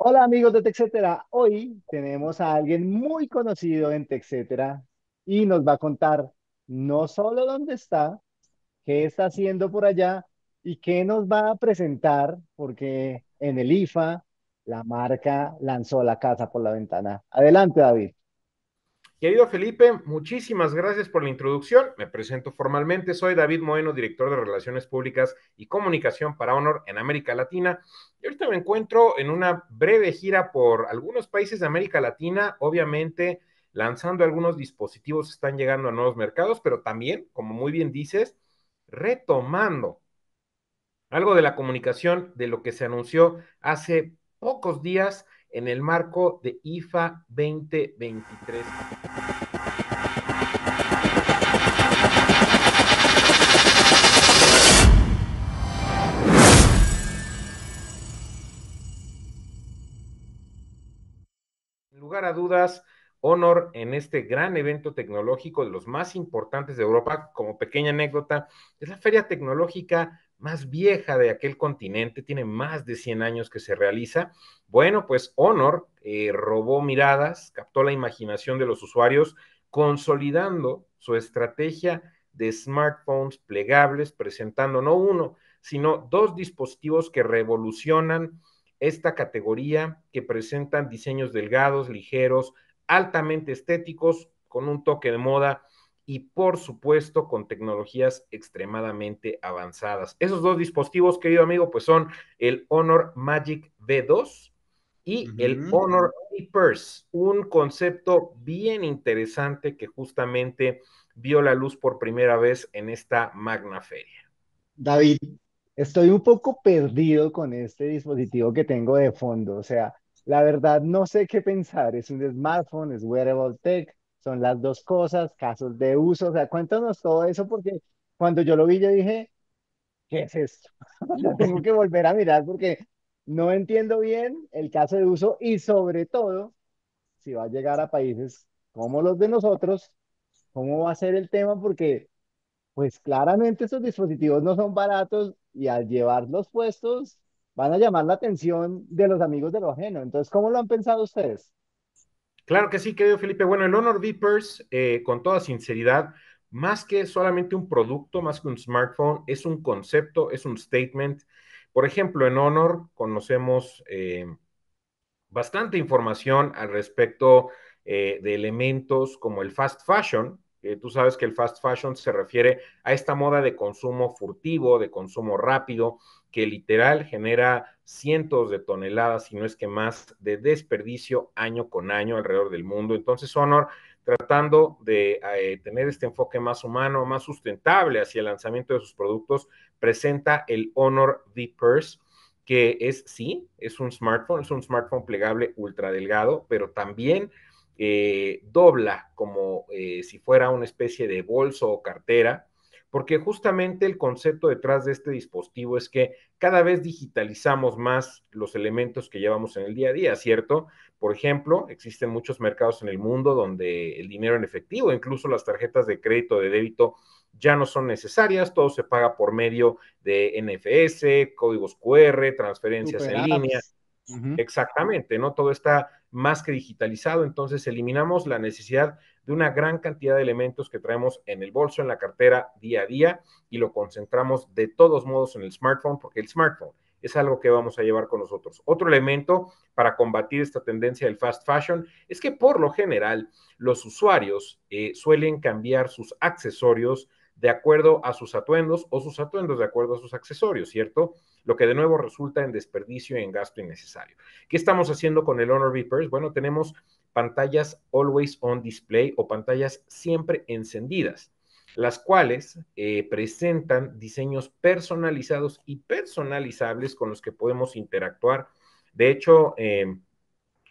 Hola amigos de TechCetera, hoy tenemos a alguien muy conocido en TechCetera y nos va a contar no solo dónde está, qué está haciendo por allá y qué nos va a presentar, porque en el IFA la marca lanzó la casa por la ventana. Adelante David. Querido Felipe, muchísimas gracias por la introducción. Me presento formalmente. Soy David Moeno, director de Relaciones Públicas y Comunicación para Honor en América Latina. Y ahorita me encuentro en una breve gira por algunos países de América Latina, obviamente lanzando algunos dispositivos, están llegando a nuevos mercados, pero también, como muy bien dices, retomando algo de la comunicación de lo que se anunció hace pocos días en el marco de IFA 2023. lugar a dudas, Honor en este gran evento tecnológico de los más importantes de Europa, como pequeña anécdota, es la Feria Tecnológica más vieja de aquel continente, tiene más de 100 años que se realiza. Bueno, pues Honor eh, robó miradas, captó la imaginación de los usuarios, consolidando su estrategia de smartphones plegables, presentando no uno, sino dos dispositivos que revolucionan esta categoría, que presentan diseños delgados, ligeros, altamente estéticos, con un toque de moda y por supuesto con tecnologías extremadamente avanzadas. Esos dos dispositivos, querido amigo, pues son el Honor Magic V2 y el Honor Purse, un concepto bien interesante que justamente vio la luz por primera vez en esta magna feria. David, estoy un poco perdido con este dispositivo que tengo de fondo, o sea, la verdad no sé qué pensar, es un smartphone, es wearable tech, son las dos cosas, casos de uso, o sea, cuéntanos todo eso porque cuando yo lo vi yo dije, ¿qué es esto? tengo que volver a mirar porque no entiendo bien el caso de uso y sobre todo si va a llegar a países como los de nosotros, cómo va a ser el tema porque pues claramente estos dispositivos no son baratos y al llevarlos puestos van a llamar la atención de los amigos de lo ajeno. Entonces, ¿cómo lo han pensado ustedes? Claro que sí, querido Felipe. Bueno, el Honor Vipers, eh, con toda sinceridad, más que solamente un producto, más que un smartphone, es un concepto, es un statement. Por ejemplo, en Honor conocemos eh, bastante información al respecto eh, de elementos como el fast fashion, eh, tú sabes que el fast fashion se refiere a esta moda de consumo furtivo, de consumo rápido, que literal genera cientos de toneladas, si no es que más, de desperdicio año con año alrededor del mundo. Entonces, Honor, tratando de eh, tener este enfoque más humano, más sustentable hacia el lanzamiento de sus productos, presenta el Honor V-Purse que es sí, es un smartphone, es un smartphone plegable ultra delgado, pero también eh, dobla como eh, si fuera una especie de bolso o cartera, porque justamente el concepto detrás de este dispositivo es que cada vez digitalizamos más los elementos que llevamos en el día a día, ¿cierto? Por ejemplo, existen muchos mercados en el mundo donde el dinero en efectivo, incluso las tarjetas de crédito, de débito, ya no son necesarias, todo se paga por medio de NFS, códigos QR, transferencias en línea, Exactamente, ¿no? Todo está más que digitalizado, entonces eliminamos la necesidad de una gran cantidad de elementos que traemos en el bolso, en la cartera día a día y lo concentramos de todos modos en el smartphone, porque el smartphone es algo que vamos a llevar con nosotros. Otro elemento para combatir esta tendencia del fast fashion es que por lo general los usuarios eh, suelen cambiar sus accesorios de acuerdo a sus atuendos o sus atuendos de acuerdo a sus accesorios, ¿cierto? Lo que de nuevo resulta en desperdicio y en gasto innecesario. ¿Qué estamos haciendo con el Honor Vipers? Bueno, tenemos pantallas always on display o pantallas siempre encendidas, las cuales eh, presentan diseños personalizados y personalizables con los que podemos interactuar. De hecho, em,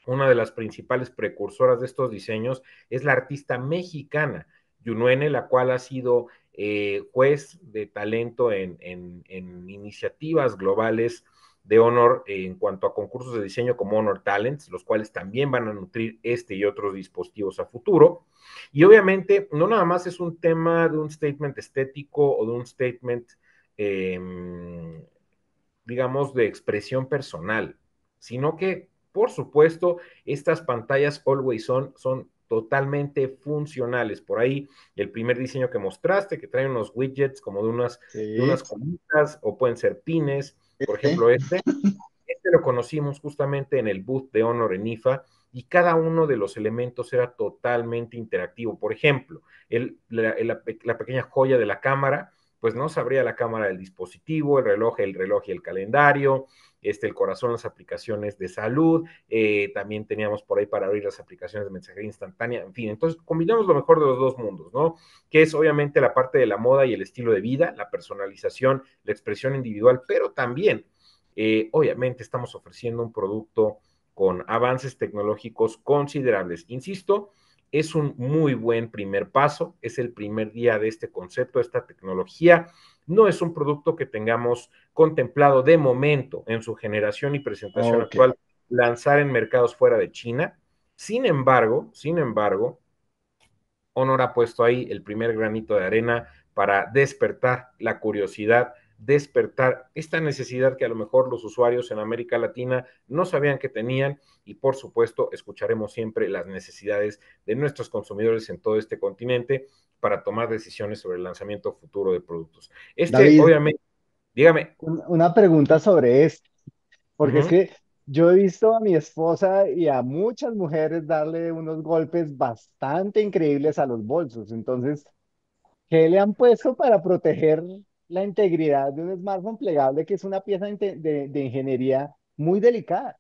una de las principales precursoras de estos diseños es la artista mexicana Yunuene, la cual ha sido eh, juez de talento en, iniciativas globales de honor eh, en cuanto a concursos de diseño como Honor Talents, los cuales también van a nutrir este y otros dispositivos a futuro. Y obviamente no nada más es un tema de un statement estético o de un statement, em, digamos, de expresión personal, sino que, por supuesto, estas pantallas always on son totalmente funcionales. Por ahí el primer diseño que mostraste, que trae unos widgets como de unas, sí. o pueden ser pines, por este. ejemplo este. Este lo conocimos justamente en el booth de Honor en IFA y cada uno de los elementos era totalmente interactivo. Por ejemplo, el, la, pequeña joya de la cámara, pues no se abría la cámara del dispositivo, el reloj, el reloj y el calendario, este, el corazón, las aplicaciones de salud, eh, también teníamos por ahí para abrir las aplicaciones de mensajería instantánea, en fin, entonces combinamos lo mejor de los dos mundos, ¿no? Que es obviamente la parte de la moda y el estilo de vida, la personalización, la expresión individual, pero también, eh, obviamente, estamos ofreciendo un producto con avances tecnológicos considerables. Insisto, es un muy buen primer paso, es el primer día de este concepto, de esta tecnología no es un producto que tengamos contemplado de momento en su generación y presentación actual lanzar en mercados fuera de China. Sin embargo, sin embargo, Honor ha puesto ahí el primer granito de arena para despertar la curiosidad despertar esta necesidad que a lo mejor los usuarios en América Latina no sabían que tenían y por supuesto escucharemos siempre las necesidades de nuestros consumidores en todo este continente para tomar decisiones sobre el lanzamiento futuro de productos. Este obviamente, dígame. Una pregunta sobre esto, porque es que yo he visto a mi esposa y a muchas mujeres darle unos golpes bastante increíbles a los bolsos. Entonces, ¿qué le han puesto para proteger la integridad de un smartphone plegable, que es una pieza de, ingeniería muy delicada.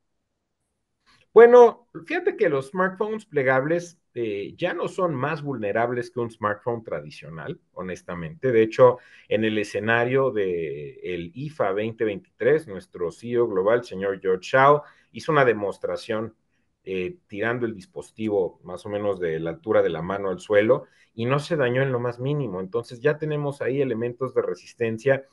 Bueno, fíjate que los smartphones plegables eh, ya no son más vulnerables que un smartphone tradicional, honestamente. De hecho, en el escenario de el IFA 2023, nuestro CEO global, señor George Shao, hizo una demostración eh, tirando el dispositivo más o menos de la altura de la mano al suelo y no se dañó en lo más mínimo. Entonces ya tenemos ahí elementos de resistencia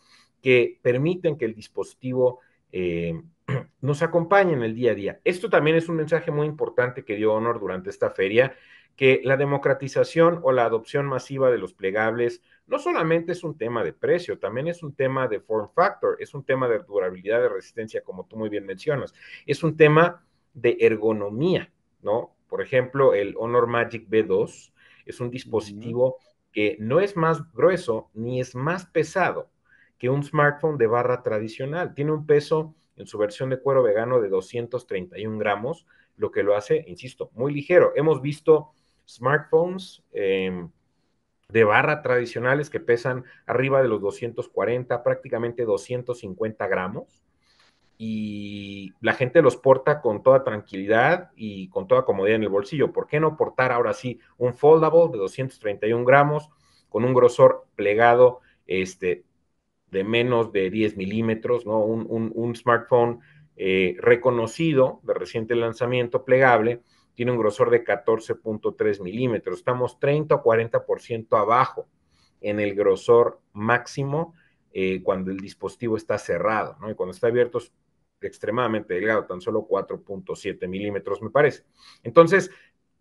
que permiten que el dispositivo eh, nos acompañe en el día a día. Esto también es un mensaje muy importante que dio Honor durante esta feria, que la democratización o la adopción masiva de los plegables no solamente es un tema de precio, también es un tema de form factor, es un tema de durabilidad de resistencia, como tú muy bien mencionas, es un tema de ergonomía, ¿no? Por ejemplo, el Honor Magic B2 es un dispositivo que no es más grueso ni es más pesado que un smartphone de barra tradicional. Tiene un peso en su versión de cuero vegano de 231 gramos, lo que lo hace, insisto, muy ligero. Hemos visto smartphones em, de barra tradicionales que pesan arriba de los 240, prácticamente 250 gramos y la gente los porta con toda tranquilidad y con toda comodidad en el bolsillo. ¿Por qué no portar ahora sí un foldable de 231 gramos con un grosor plegado este, de menos de 10 milímetros, ¿no? un, smartphone eh, reconocido de reciente lanzamiento plegable tiene un grosor de 14.3 milímetros. Estamos 30 o 40% abajo en el grosor máximo eh, cuando el dispositivo está cerrado, Y cuando está abierto extremadamente delgado, tan solo 4.7 milímetros, me parece. Entonces,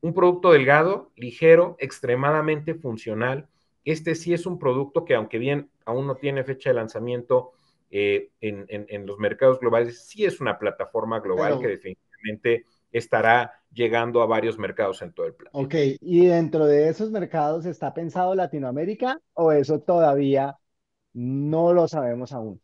un producto delgado, ligero, extremadamente funcional. Este sí es un producto que, aunque bien aún no tiene fecha de lanzamiento eh, en, los mercados globales, sí es una plataforma global que definitivamente estará llegando a varios mercados en todo el planeta. Ok, ¿y dentro de esos mercados está pensado Latinoamérica o eso todavía no lo sabemos aún?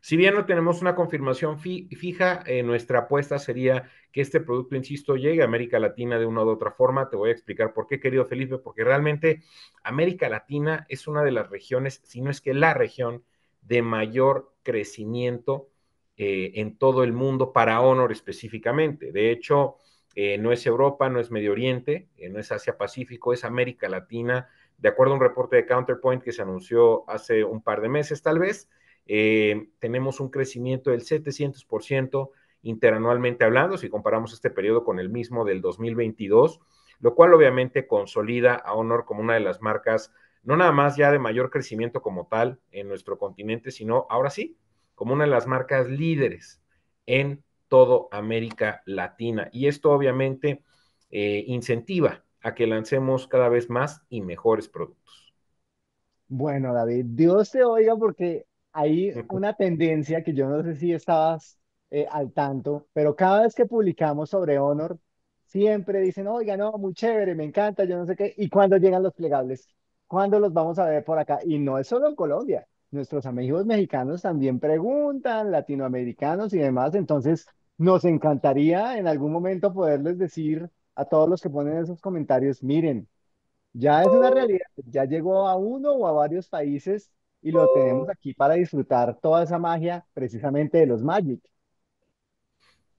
Si bien no tenemos una confirmación fija, eh, nuestra apuesta sería que este producto, insisto, llegue a América Latina de una u otra forma. Te voy a explicar por qué, querido Felipe, porque realmente América Latina es una de las regiones, si no es que la región de mayor crecimiento eh, en todo el mundo para Honor específicamente. De hecho, eh, no es Europa, no es Medio Oriente, no es Asia Pacífico, es América Latina. De acuerdo a un reporte de Counterpoint que se anunció hace un par de meses, tal vez eh, tenemos un crecimiento del 700% interanualmente hablando, si comparamos este periodo con el mismo del 2022, lo cual obviamente consolida a Honor como una de las marcas, no nada más ya de mayor crecimiento como tal en nuestro continente, sino ahora sí, como una de las marcas líderes en todo América Latina. Y esto obviamente eh, incentiva a que lancemos cada vez más y mejores productos. Bueno, David, Dios te oiga porque hay una tendencia que yo no sé si estabas eh, al tanto, pero cada vez que publicamos sobre Honor, siempre dicen, oiga, no, muy chévere, me encanta, yo no sé qué, y cuándo llegan los plegables, cuándo los vamos a ver por acá, y no es solo en Colombia, nuestros amigos mexicanos también preguntan, latinoamericanos y demás, entonces nos encantaría en algún momento poderles decir a todos los que ponen esos comentarios, miren, ya es una realidad, ya llegó a uno o a varios países y lo tenemos aquí para disfrutar toda esa magia precisamente de los Magic.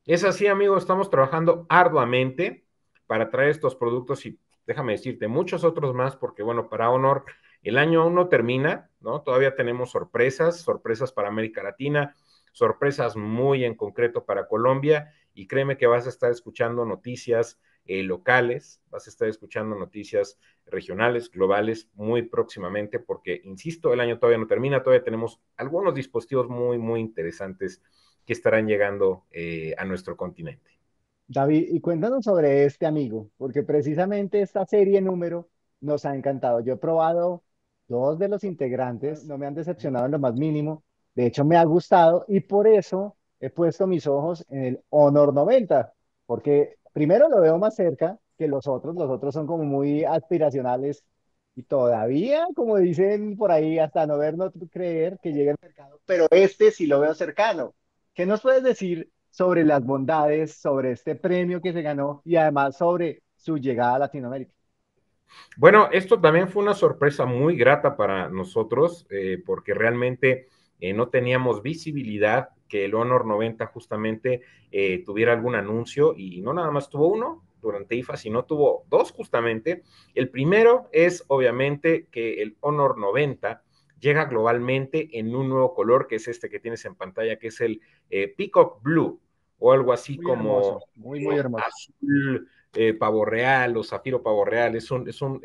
Es así, amigos, estamos trabajando arduamente para traer estos productos y déjame decirte, muchos otros más, porque bueno, para Honor, el año aún no termina, ¿no? Todavía tenemos sorpresas, sorpresas para América Latina, sorpresas muy en concreto para Colombia, y créeme que vas a estar escuchando noticias eh, locales, vas a estar escuchando noticias regionales, globales, muy próximamente, porque, insisto, el año todavía no termina, todavía tenemos algunos dispositivos muy, muy interesantes que estarán llegando eh, a nuestro continente. David, y cuéntanos sobre este amigo, porque precisamente esta serie número nos ha encantado. Yo he probado dos de los integrantes, no me han decepcionado en lo más mínimo, de hecho me ha gustado y por eso he puesto mis ojos en el Honor 90, porque primero lo veo más cerca que los otros, los otros son como muy aspiracionales y todavía, como dicen por ahí, hasta no ver, no creer que llegue al mercado, pero este sí lo veo cercano. ¿Qué nos puedes decir sobre las bondades, sobre este premio que se ganó y además sobre su llegada a Latinoamérica? Bueno, esto también fue una sorpresa muy grata para nosotros eh, porque realmente eh, no teníamos visibilidad que el Honor 90 justamente eh, tuviera algún anuncio y no nada más tuvo uno durante IFA, sino tuvo dos justamente. El primero es obviamente que el Honor 90 llega globalmente en un nuevo color que es este que tienes en pantalla, que es el eh, Peacock Blue o algo así como muy, muy hermoso. azul eh, pavo real o zafiro pavo real. Es un, es un,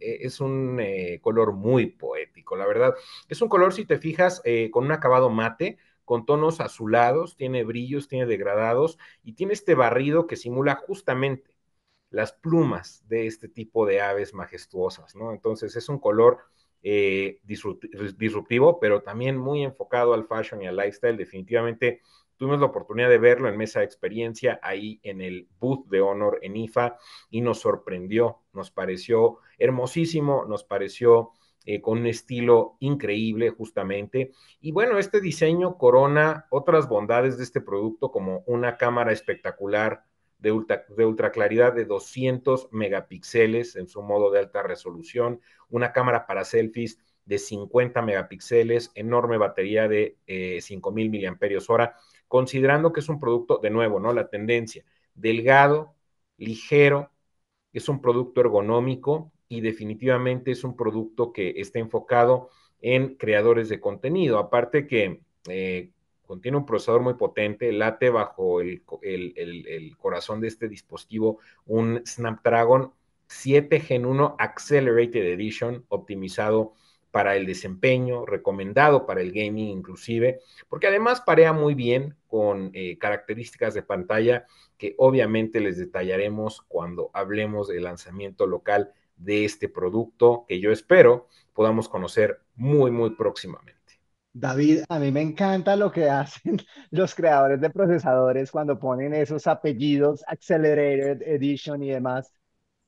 es un, color muy poético, la verdad. Es un color, si te fijas, con un acabado mate, con tonos azulados, tiene brillos, tiene degradados y tiene este barrido que simula justamente las plumas de este tipo de aves majestuosas, ¿no? Entonces es un color eh, disruptivo, pero también muy enfocado al fashion y al lifestyle. Definitivamente tuvimos la oportunidad de verlo en Mesa de Experiencia, ahí en el booth de honor en IFA, y nos sorprendió, nos pareció hermosísimo, nos pareció eh, con un estilo increíble justamente. Y bueno, este diseño corona otras bondades de este producto como una cámara espectacular de ultra, de ultra, claridad de 200 megapíxeles en su modo de alta resolución, una cámara para selfies de 50 megapíxeles, enorme batería de eh, 5000 mAh, considerando que es un producto, de nuevo, ¿no? La tendencia, delgado, ligero, es un producto ergonómico, y definitivamente es un producto que está enfocado en creadores de contenido. Aparte que eh, contiene un procesador muy potente, late bajo el, corazón de este dispositivo un Snapdragon 7 Gen 1 Accelerated Edition optimizado para el desempeño, recomendado para el gaming inclusive, porque además parea muy bien con eh, características de pantalla que obviamente les detallaremos cuando hablemos del lanzamiento local de este producto que yo espero podamos conocer muy, muy próximamente. David, a mí me encanta lo que hacen los creadores de procesadores cuando ponen esos apellidos, Accelerated Edition y demás,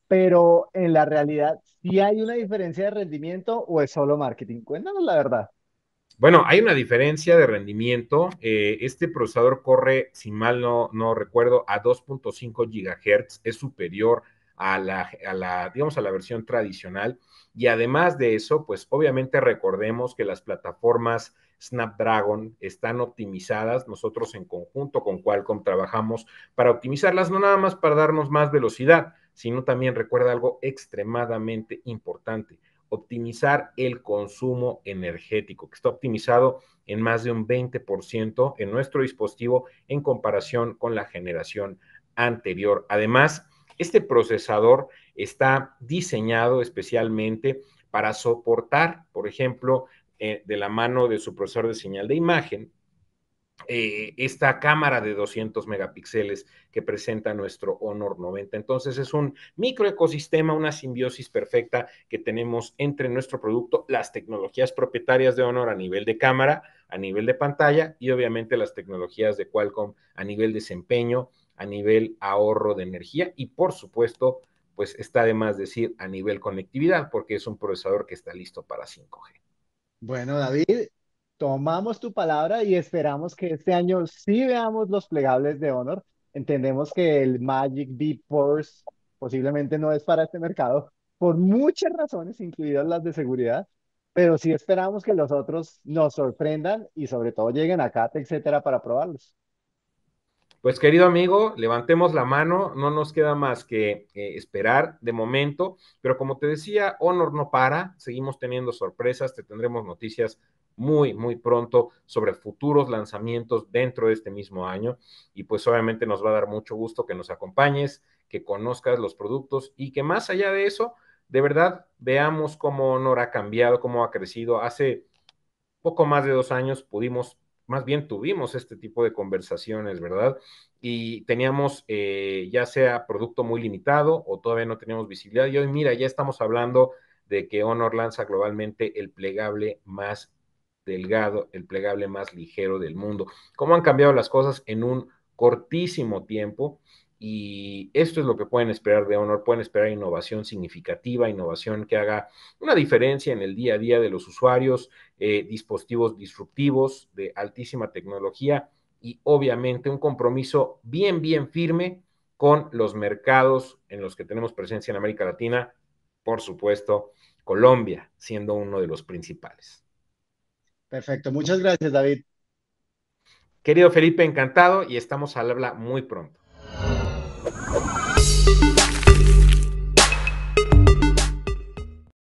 pero en la realidad, ¿sí hay una diferencia de rendimiento o es solo marketing? Cuéntanos la verdad. Bueno, hay una diferencia de rendimiento. Eh, este procesador corre, si mal no, no recuerdo, a 2.5 GHz. Es superior a a la, digamos, a la versión tradicional. Y además de eso, pues obviamente recordemos que las plataformas Snapdragon están optimizadas. Nosotros en conjunto con Qualcomm trabajamos para optimizarlas, no nada más para darnos más velocidad, sino también recuerda algo extremadamente importante, optimizar el consumo energético, que está optimizado en más de un 20% en nuestro dispositivo en comparación con la generación anterior. Además, este procesador está diseñado especialmente para soportar, por ejemplo, eh, de la mano de su procesador de señal de imagen, eh, esta cámara de 200 megapíxeles que presenta nuestro Honor 90. Entonces es un microecosistema, una simbiosis perfecta que tenemos entre nuestro producto, las tecnologías propietarias de Honor a nivel de cámara, a nivel de pantalla y obviamente las tecnologías de Qualcomm a nivel de desempeño a nivel ahorro de energía y por supuesto, pues está de más decir a nivel conectividad, porque es un procesador que está listo para 5G. Bueno, David, tomamos tu palabra y esperamos que este año sí veamos los plegables de Honor. Entendemos que el Magic B Force posiblemente no es para este mercado por muchas razones, incluidas las de seguridad, pero sí esperamos que los otros nos sorprendan y sobre todo lleguen a etcétera, para probarlos. Pues querido amigo, levantemos la mano, no nos queda más que eh, esperar de momento, pero como te decía, Honor no para, seguimos teniendo sorpresas, te tendremos noticias muy, muy pronto sobre futuros lanzamientos dentro de este mismo año y pues obviamente nos va a dar mucho gusto que nos acompañes, que conozcas los productos y que más allá de eso, de verdad veamos cómo Honor ha cambiado, cómo ha crecido. Hace poco más de dos años pudimos más bien tuvimos este tipo de conversaciones, ¿verdad? Y teníamos eh, ya sea producto muy limitado o todavía no teníamos visibilidad. Y hoy, mira, ya estamos hablando de que Honor lanza globalmente el plegable más delgado, el plegable más ligero del mundo. ¿Cómo han cambiado las cosas en un cortísimo tiempo? Y esto es lo que pueden esperar de Honor, pueden esperar innovación significativa, innovación que haga una diferencia en el día a día de los usuarios, eh, dispositivos disruptivos de altísima tecnología y obviamente un compromiso bien, bien firme con los mercados en los que tenemos presencia en América Latina, por supuesto, Colombia siendo uno de los principales. Perfecto, muchas gracias David. Querido Felipe, encantado y estamos al habla muy pronto. Thank you.